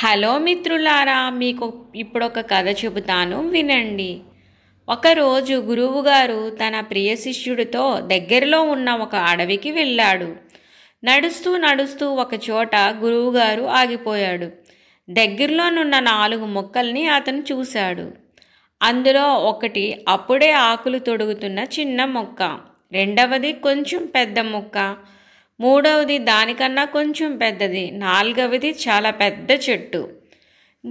hello మిత్రులారా మీకు ఇప్పుడు ఒక కథ చెబుతాను వినండి ఒకరోజు గురువుగారు తన ప్రియ శిష్యుడితో దగ్గరలో ఉన్న ఒక అడవికి వెళ్ళాడు నడుస్తూ నడుస్తూ ఒకచోట గురువుగారు ఆగిపోయాడు దగ్గరలోనున్న నాలుగు మొక్కల్ని అతను చూశాడు అందులో ఒకటి అప్పుడే ఆకులు తొడుగుతున్న చిన్న మొక్క రెండవది కొంచెం పెద్ద మొక్క మూడవది దానికన్నా కొంచెం పెద్దది నాలుగవది చాలా పెద్ద చెట్టు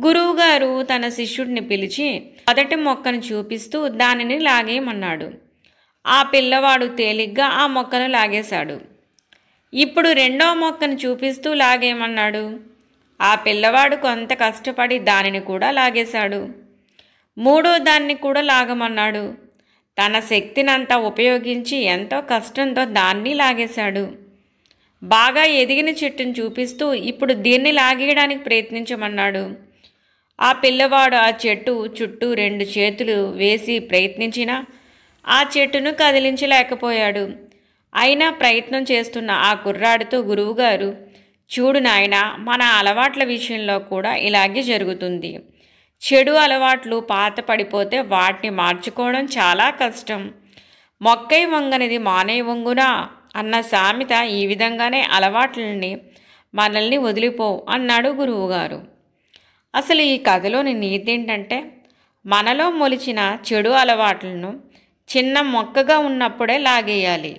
గురువుగారు తన శిష్యుడిని పిలిచి మొదటి మొక్కను చూపిస్తూ దానిని లాగేయమన్నాడు ఆ పిల్లవాడు తేలిగ్గా ఆ మొక్కను లాగేశాడు ఇప్పుడు రెండో మొక్కను చూపిస్తూ లాగేయమన్నాడు ఆ పిల్లవాడు కొంత కష్టపడి దానిని కూడా లాగేశాడు మూడో దాన్ని కూడా లాగమన్నాడు తన శక్తినంతా ఉపయోగించి ఎంతో కష్టంతో దాన్ని లాగేశాడు బాగా ఎదిగిన చెట్టును చూపిస్తూ ఇప్పుడు దీన్ని లాగేయడానికి ప్రయత్నించమన్నాడు ఆ పిల్లవాడు ఆ చెట్టు చుట్టూ రెండు చేతులు వేసి ప్రయత్నించినా ఆ చెట్టును కదిలించలేకపోయాడు అయినా ప్రయత్నం చేస్తున్న ఆ కుర్రాడితో గురువుగారు చూడు నాయన మన అలవాట్ల విషయంలో కూడా ఇలాగే జరుగుతుంది చెడు అలవాట్లు పాత పడిపోతే వాటిని మార్చుకోవడం చాలా కష్టం మొక్కై వంగనిది మానే వంగునా అన్న సామెత ఈ విధంగానే అలవాట్లని మనల్ని వదిలిపోవు అన్నాడు గురువుగారు అసలు ఈ కథలోని నీతి ఏంటంటే మనలో మొలిచిన చెడు అలవాట్లను చిన్న మొక్కగా ఉన్నప్పుడే లాగేయాలి